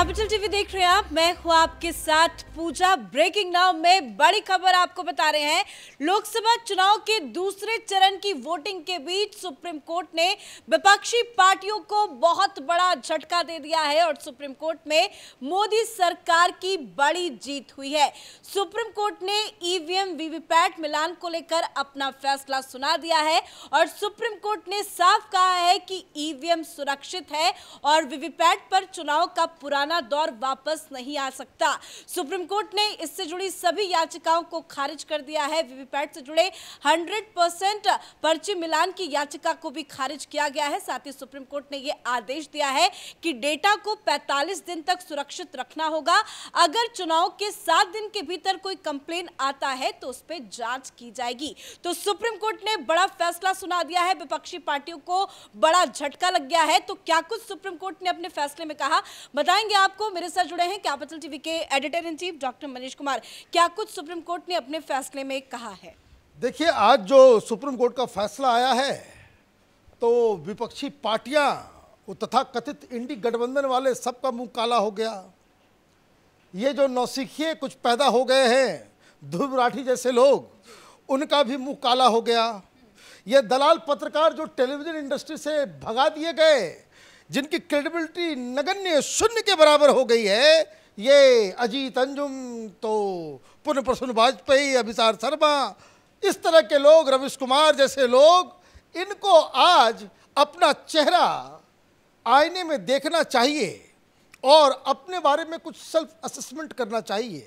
Capital TV देख रहे हैं आप मैं हूं आपके साथ पूजा ब्रेकिंग नाउ में बड़ी खबर आपको बता रहे हैं लोकसभा चुनाव के दूसरे चरण की वोटिंग के बीच सुप्रीम कोर्ट ने विपक्षी पार्टियों को बहुत बड़ा झटका दे दिया है और सुप्रीम कोर्ट में मोदी सरकार की बड़ी जीत हुई है सुप्रीम कोर्ट ने ईवीएम वीवीपैट मिलान को लेकर अपना फैसला सुना दिया है और सुप्रीम कोर्ट ने साफ कहा है कि ईवीएम सुरक्षित है और वीवीपैट पर चुनाव का पुराना पुराना दौर वापस नहीं आ सकता सुप्रीम कोर्ट ने इससे जुड़ी सभी याचिकाओं को खारिज कर दिया है वीवीपैट से जुड़े हंड्रेड पर्ची मिलान की याचिका को भी खारिज किया गया है साथ ही सुप्रीम कोर्ट ने यह आदेश दिया है कि डेटा को पैतालीस दिन तक सुरक्षित रखना होगा अगर चुनाव के सात दिन के भीतर कोई कंप्लेन आता है तो उस पर जांच की जाएगी तो सुप्रीम कोर्ट ने बड़ा फैसला सुना दिया है विपक्षी पार्टियों को बड़ा झटका लग गया है तो क्या कुछ सुप्रीम कोर्ट ने अपने फैसले में कहा बताएंगे आपको मेरे साथ जुड़े हैं कैपिटल टीवी के editor in chief doctor Manish Kumar क्या कुछ सुप्रीम कोर्ट ने अपने फैसले में कहा है देखिए आज जो सुप्रीम कोर्ट का फैसला आया है तो विपक्षी पार्टियां तथा कथित इंडी गठबंधन वाले सबका मुंह काला हो गया ये जो नौसिखिए कुछ पैदा हो गए हैं ध्रुव राठी जैसे लोग उनका भी मुंह काला हो गया ये दलाल पत्रकार जो टेलीविज़न इंडस्ट्री से भगा दिए गए जिनकी क्रेडिबिलिटी नगण्य शून्य के बराबर हो गई है ये अजीत अंजुम तो पुनः प्रसन्न वाजपेयी अभिसार शर्मा इस तरह के लोग रविश कुमार जैसे लोग इनको आज अपना चेहरा आईने में देखना चाहिए और अपने बारे में कुछ सेल्फ असेसमेंट करना चाहिए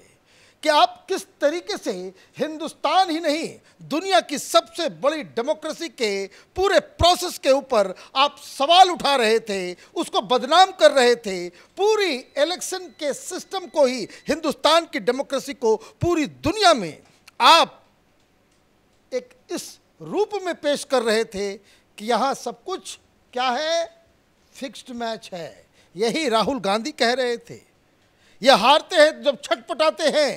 कि आप किस तरीके से हिंदुस्तान ही नहीं दुनिया की सबसे बड़ी डेमोक्रेसी के पूरे प्रोसेस के ऊपर आप सवाल उठा रहे थे उसको बदनाम कर रहे थे पूरी इलेक्शन के सिस्टम को ही हिंदुस्तान की डेमोक्रेसी को पूरी दुनिया में आप एक इस रूप में पेश कर रहे थे कि यहाँ सब कुछ क्या है फिक्स्ड मैच है यही राहुल गांधी कह रहे थे ये हारते हैं जब छटपटाते हैं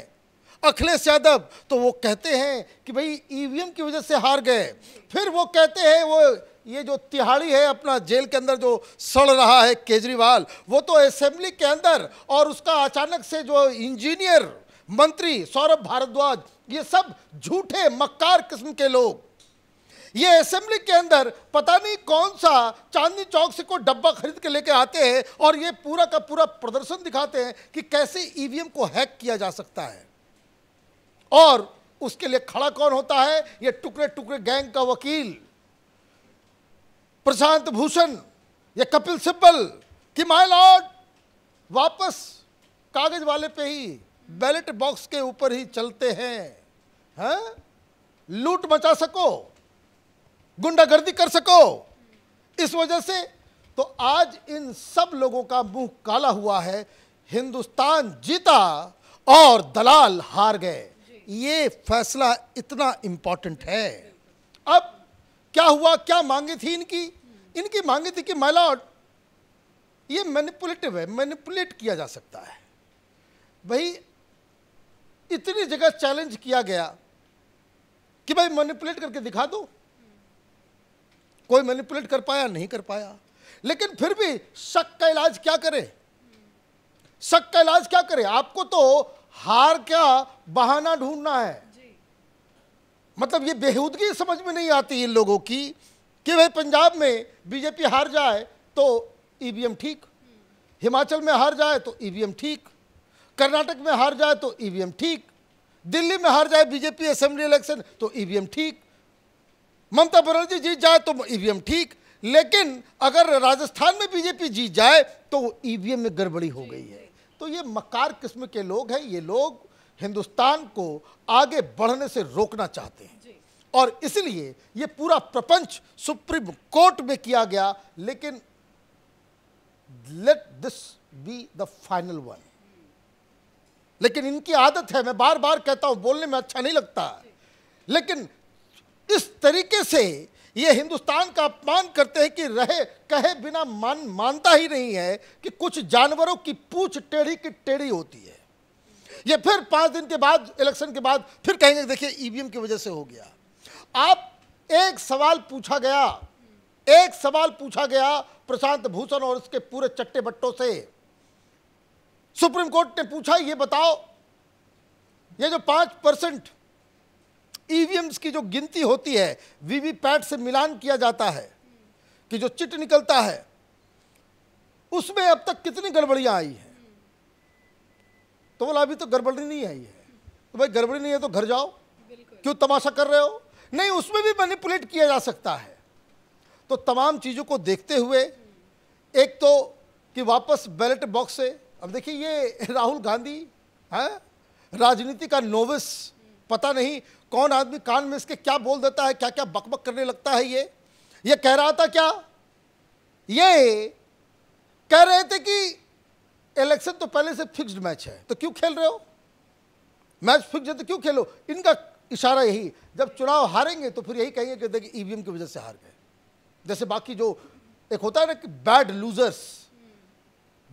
अखिलेश यादव तो वो कहते हैं कि भाई ईवीएम e की वजह से हार गए फिर वो कहते हैं वो ये जो तिहाड़ी है अपना जेल के अंदर जो सड़ रहा है केजरीवाल वो तो असेंबली के अंदर और उसका अचानक से जो इंजीनियर मंत्री सौरभ भारद्वाज ये सब झूठे मक्कार किस्म के लोग ये असेंबली के अंदर पता नहीं कौन सा चांदनी चौक से कोई डब्बा खरीद के लेके आते हैं और ये पूरा का पूरा प्रदर्शन दिखाते हैं कि कैसे ईवीएम e को हैक किया जा सकता है और उसके लिए खड़ा कौन होता है ये टुकड़े टुकड़े गैंग का वकील प्रशांत भूषण ये कपिल सिब्बल कि माय लॉर्ड वापस कागज वाले पे ही बैलेट बॉक्स के ऊपर ही चलते हैं हैं हाँ? लूट मचा सको गुंडागर्दी कर सको इस वजह से तो आज इन सब लोगों का मुंह काला हुआ है हिंदुस्तान जीता और दलाल हार गए ये फैसला इतना इम्पॉर्टेंट है अब क्या हुआ क्या मांगे थी इनकी इनकी मांगे थी कि माइलॉर्ड ये मैनिपुलेटिव है मैनिपुलेट किया जा सकता है भाई इतनी जगह चैलेंज किया गया कि भाई मैनिपुलेट करके दिखा दो कोई मैनिपुलेट कर पाया नहीं कर पाया लेकिन फिर भी शक का इलाज क्या करे शक का इलाज क्या करे आपको तो हार क्या बहाना ढूंढना है मतलब ये बेहूदगी समझ में नहीं आती इन लोगों की कि भाई पंजाब में बीजेपी हार जाए तो ईवीएम ठीक हिमाचल में हार जाए तो ईवीएम ठीक कर्नाटक में हार जाए तो ईवीएम ठीक दिल्ली में हार जाए बीजेपी असेंबली इलेक्शन तो ईवीएम ठीक ममता बनर्जी जीत जाए तो ईवीएम ठीक लेकिन अगर राजस्थान में बीजेपी जीत जाए तो ईवीएम में गड़बड़ी हो गई है तो ये मकार किस्म के लोग हैं ये लोग हिंदुस्तान को आगे बढ़ने से रोकना चाहते हैं और इसलिए ये पूरा प्रपंच सुप्रीम कोर्ट में किया गया लेकिन let this be the final one लेकिन इनकी आदत है मैं बार बार कहता हूं बोलने में अच्छा नहीं लगता लेकिन इस तरीके से ये हिंदुस्तान का अपमान करते हैं कि रहे कहे बिना मान मानता ही नहीं है कि कुछ जानवरों की पूछ टेढ़ी की टेढ़ी होती है ये फिर पांच दिन के बाद इलेक्शन के बाद फिर कहेंगे देखिए ईवीएम e की वजह से हो गया आप एक सवाल पूछा गया एक सवाल पूछा गया प्रशांत भूषण और उसके पूरे चट्टे बट्टों से सुप्रीम कोर्ट ने पूछा ये बताओ ये जो पांच परसेंट ईवीएम्स की जो गिनती होती है वीवीपैट से मिलान किया जाता है कि जो चिट निकलता है उसमें अब तक कितनी गड़बड़ियां आई हैं तो बोला अभी तो गड़बड़ी नहीं आई है तो भाई गड़बड़ी नहीं है तो घर जाओ क्यों तमाशा कर रहे हो नहीं उसमें भी मैनिपुलेट किया जा सकता है तो तमाम चीज़ों को देखते हुए एक तो कि वापस बैलेट बॉक्स से अब देखिए ये राहुल गांधी है राजनीति का नोविस पता नहीं कौन आदमी कान में इसके क्या बोल देता है क्या क्या बकबक करने लगता है ये ये कह रहा था क्या ये कह रहे थे कि इलेक्शन तो पहले से फिक्स्ड मैच है तो क्यों खेल रहे हो मैच फिक्स है तो क्यों खेलो इनका इशारा यही जब चुनाव हारेंगे तो फिर यही कहेंगे कि देखिए ईवीएम e की वजह से हार गए जैसे बाकी जो एक होता है ना कि bad losers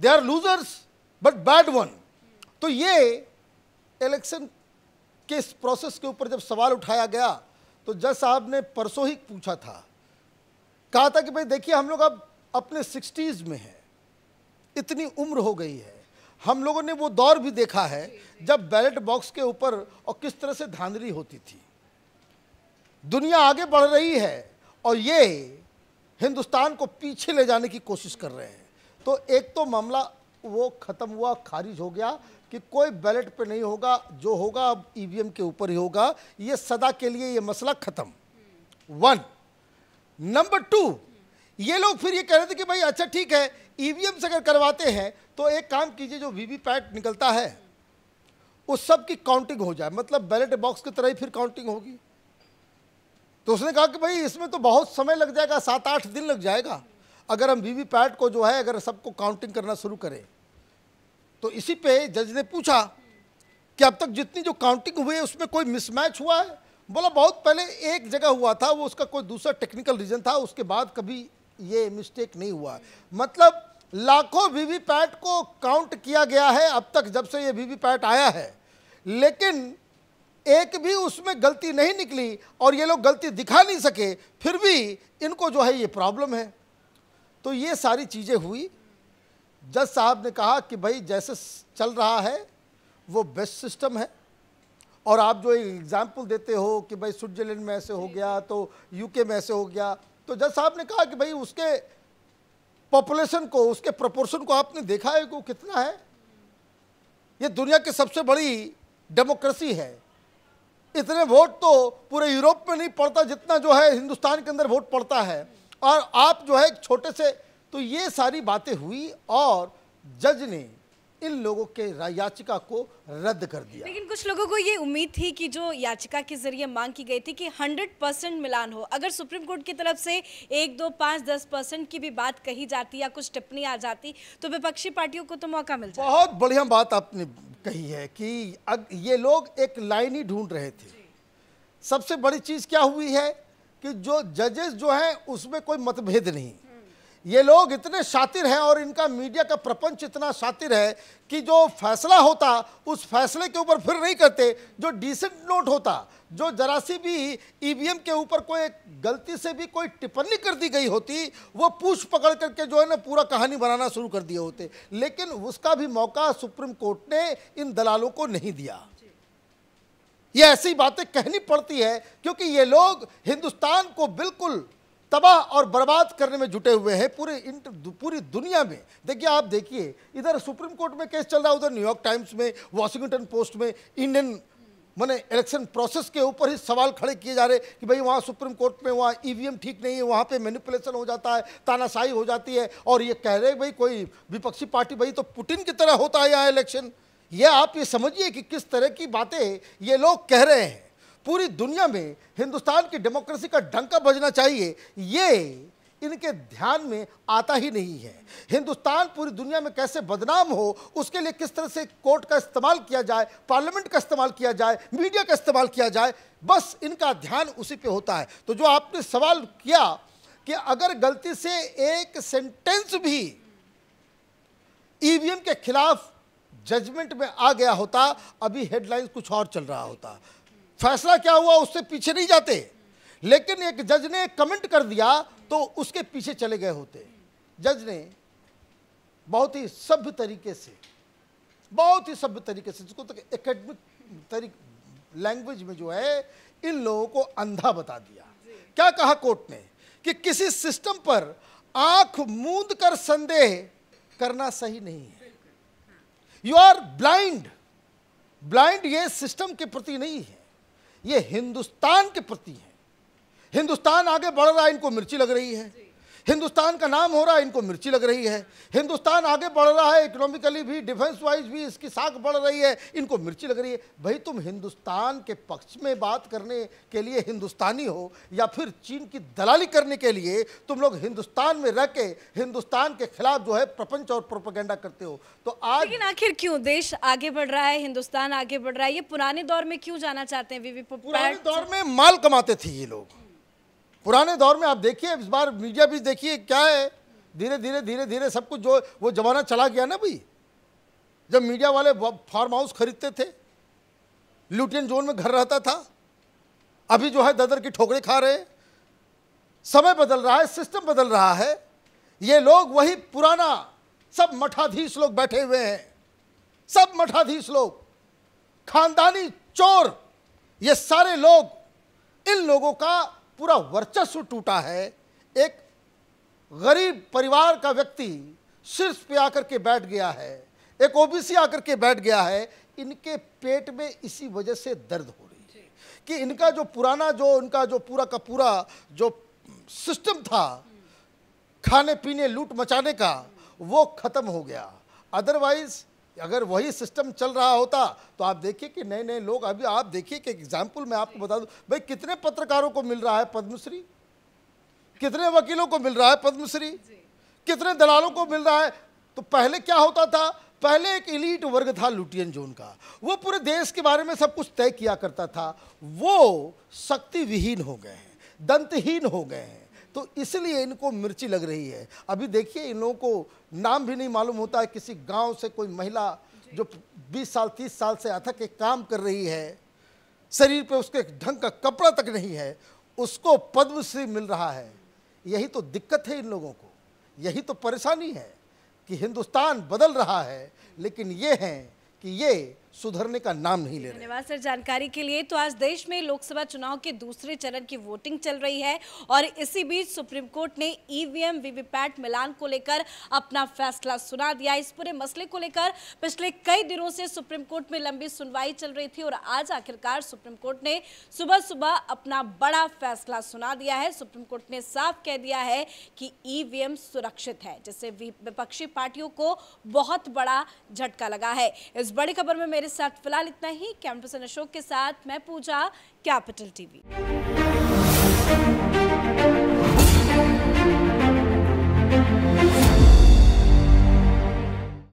they are losers but bad one तो ये इलेक्शन के इस प्रोसेस के ऊपर जब सवाल उठाया गया तो जज साहब ने परसों ही पूछा था कहा था कि भाई देखिए हम लोग अब अपने सिक्सटीज में हैं इतनी उम्र हो गई है हम लोगों ने वो दौर भी देखा है जब बैलेट बॉक्स के ऊपर और किस तरह से धांधली होती थी दुनिया आगे बढ़ रही है और ये हिंदुस्तान को पीछे ले जाने की कोशिश कर रहे हैं तो एक तो मामला वो ख़त्म हुआ खारिज हो गया कि कोई बैलेट पे नहीं होगा जो होगा अब ईवीएम e के ऊपर ही होगा ये सदा के लिए ये मसला ख़त्म वन नंबर टू ये लोग फिर ये कह रहे थे कि भाई अच्छा ठीक है ईवीएम e से अगर करवाते हैं तो एक काम कीजिए जो वीवीपैट निकलता है उस सब की काउंटिंग हो जाए मतलब बैलेट बॉक्स की तरह ही फिर काउंटिंग होगी तो उसने कहा कि भाई इसमें तो बहुत समय लग जाएगा सात आठ दिन लग जाएगा अगर हम वीवीपैट को जो है अगर सबको काउंटिंग करना शुरू करें तो इसी पे जज ने पूछा कि अब तक जितनी जो काउंटिंग हुई है उसमें कोई मिसमैच हुआ है बोला बहुत पहले एक जगह हुआ था वो उसका कोई दूसरा टेक्निकल रीजन था उसके बाद कभी ये मिस्टेक नहीं हुआ मतलब लाखों वीवीपैट को काउंट किया गया है अब तक जब से ये वीवीपैट आया है लेकिन एक भी उसमें गलती नहीं निकली और ये लोग गलती दिखा नहीं सके फिर भी इनको जो है ये प्रॉब्लम है तो ये सारी चीज़ें हुई जज साहब ने कहा कि भाई जैसे चल रहा है वो बेस्ट सिस्टम है और आप जो एक एग्ज़ाम्पल देते हो कि भाई स्विट्जरलैंड में ऐसे हो गया तो यूके में ऐसे हो गया तो जज साहब ने कहा कि भाई उसके पॉपुलेशन को उसके प्रपोर्शन को आपने देखा है कि वो कितना है ये दुनिया की सबसे बड़ी डेमोक्रेसी है इतने वोट तो पूरे यूरोप में नहीं पड़ता जितना जो है हिंदुस्तान के अंदर वोट पड़ता है और आप जो है छोटे से तो ये सारी बातें हुई और जज ने इन लोगों के याचिका को रद्द कर दिया लेकिन कुछ लोगों को ये उम्मीद थी कि जो याचिका के जरिए मांग की गई थी कि 100 परसेंट मिलान हो अगर सुप्रीम कोर्ट की तरफ से एक दो पाँच दस परसेंट की भी बात कही जाती या कुछ टिप्पणी आ जाती तो विपक्षी पार्टियों को तो मौका मिलता बहुत बढ़िया बात आपने कही है कि ये लोग एक लाइन ही ढूंढ रहे थे सबसे बड़ी चीज़ क्या हुई है कि जो जजेस जो हैं उसमें कोई मतभेद नहीं ये लोग इतने शातिर हैं और इनका मीडिया का प्रपंच इतना शातिर है कि जो फैसला होता उस फैसले के ऊपर फिर नहीं करते जो डिसेंट नोट होता जो जरा सी भी ईवीएम e के ऊपर कोई गलती से भी कोई टिप्पणी कर दी गई होती वो पूछ पकड़ करके जो है ना पूरा कहानी बनाना शुरू कर दिए होते लेकिन उसका भी मौका सुप्रीम कोर्ट ने इन दलालों को नहीं दिया ये ऐसी बातें कहनी पड़ती है क्योंकि ये लोग हिंदुस्तान को बिल्कुल तबाह और बर्बाद करने में जुटे हुए हैं पूरे पूरी दुनिया में देखिए आप देखिए इधर सुप्रीम कोर्ट में केस चल रहा है उधर न्यूयॉर्क टाइम्स में वॉशिंगटन पोस्ट में इंडियन मैंने इलेक्शन प्रोसेस के ऊपर ही सवाल खड़े किए जा रहे कि भाई वहाँ सुप्रीम कोर्ट में वहाँ ईवीएम ठीक नहीं है वहाँ पे मैनिपुलेशन हो जाता है तानाशाही हो जाती है और ये कह रहे भाई कोई विपक्षी पार्टी भाई तो पुटिन की तरह होता है यहाँ इलेक्शन यह आप ये समझिए कि किस तरह की बातें ये लोग कह रहे हैं पूरी दुनिया में हिंदुस्तान की डेमोक्रेसी का डंका बजना चाहिए ये इनके ध्यान में आता ही नहीं है हिंदुस्तान पूरी दुनिया में कैसे बदनाम हो उसके लिए किस तरह से कोर्ट का इस्तेमाल किया जाए पार्लियामेंट का इस्तेमाल किया जाए मीडिया का इस्तेमाल किया जाए बस इनका ध्यान उसी पे होता है तो जो आपने सवाल किया कि अगर गलती से एक सेंटेंस भी ईवीएम के खिलाफ जजमेंट में आ गया होता अभी हेडलाइन कुछ और चल रहा होता फैसला क्या हुआ उससे पीछे नहीं जाते लेकिन एक जज ने कमेंट कर दिया तो उसके पीछे चले गए होते जज ने बहुत ही सभ्य तरीके से बहुत ही सभ्य तरीके से जिसको तक तो एकेडमिक तरीक लैंग्वेज में जो है इन लोगों को अंधा बता दिया क्या कहा कोर्ट ने कि किसी सिस्टम पर आंख मूंद कर संदेह करना सही नहीं है यू आर ब्लाइंड ब्लाइंड ये सिस्टम के प्रति नहीं है ये हिंदुस्तान के प्रति है हिंदुस्तान आगे बढ़ रहा है इनको मिर्ची लग रही है हिंदुस्तान का नाम हो रहा है इनको मिर्ची लग रही है हिंदुस्तान आगे बढ़ रहा है इकोनॉमिकली भी डिफेंस वाइज भी इसकी साख बढ़ रही है इनको मिर्ची लग रही है भाई तुम हिंदुस्तान के पक्ष में बात करने के लिए हिंदुस्तानी हो या फिर चीन की दलाली करने के लिए तुम लोग हिंदुस्तान में रह के हिंदुस्तान के खिलाफ जो है प्रपंच और प्रोपोगेंडा करते हो तो आज लेकिन आखिर क्यों देश आगे बढ़ रहा है हिंदुस्तान आगे बढ़ रहा है ये पुराने दौर में क्यों जाना चाहते हैं पुराने दौर में माल कमाते थे ये लोग पुराने दौर में आप देखिए इस बार मीडिया भी देखिए क्या है धीरे धीरे धीरे धीरे सब कुछ जो वो ज़माना चला गया ना भाई जब मीडिया वाले फार्म हाउस खरीदते थे लुटियन जोन में घर रहता था अभी जो है ददर की ठोकरे खा रहे हैं समय बदल रहा है सिस्टम बदल रहा है ये लोग वही पुराना सब मठाधीश लोग बैठे हुए हैं सब मठाधीश लोग खानदानी चोर ये सारे लोग इन लोगों का पूरा वर्चस्व टूटा है एक गरीब परिवार का व्यक्ति शीर्ष पे आकर के बैठ गया है एक ओबीसी आकर के बैठ गया है इनके पेट में इसी वजह से दर्द हो रही है कि इनका जो पुराना जो इनका जो पूरा का पूरा जो सिस्टम था खाने पीने लूट मचाने का वो ख़त्म हो गया अदरवाइज़ अगर वही सिस्टम चल रहा होता तो आप देखिए कि नए नए लोग अभी आप देखिए कि एग्जाम्पल मैं आपको बता दूं भाई कितने पत्रकारों को मिल रहा है पद्मश्री कितने वकीलों को मिल रहा है पद्मश्री कितने दलालों को मिल रहा है तो पहले क्या होता था पहले एक इलीट वर्ग था लुटियन जोन का वो पूरे देश के बारे में सब कुछ तय किया करता था वो शक्ति विहीन हो गए हैं दंतहीन हो गए हैं तो इसलिए इनको मिर्ची लग रही है अभी देखिए इन लोगों को नाम भी नहीं मालूम होता है किसी गांव से कोई महिला जो 20 साल 30 साल से अथक एक काम कर रही है शरीर पे उसके ढंग का कपड़ा तक नहीं है उसको पद्मश्री मिल रहा है यही तो दिक्कत है इन लोगों को यही तो परेशानी है कि हिंदुस्तान बदल रहा है लेकिन ये हैं कि ये सुधरने का नाम नहीं ले रहे धन्यवाद सर जानकारी के लिए तो आज देश में लोकसभा चुनाव के दूसरे चरण की वोटिंग चल रही है और इसी बीच सुप्रीम कोर्ट ने ईवीएम वीवीपैट मिलान को लेकर अपना फैसला सुना दिया इस पूरे मसले को लेकर पिछले कई दिनों से सुप्रीम कोर्ट में लंबी सुनवाई चल रही थी और आज आखिरकार सुप्रीम कोर्ट ने सुबह सुबह अपना बड़ा फैसला सुना दिया है सुप्रीम कोर्ट ने साफ कह दिया है कि ईवीएम सुरक्षित है जिससे विपक्षी पार्टियों को बहुत बड़ा झटका लगा है इस बड़ी खबर में मेरे मेरे साथ फिलहाल इतना ही कैमरा पर्सन अशोक के साथ मैं पूजा कैपिटल टीवी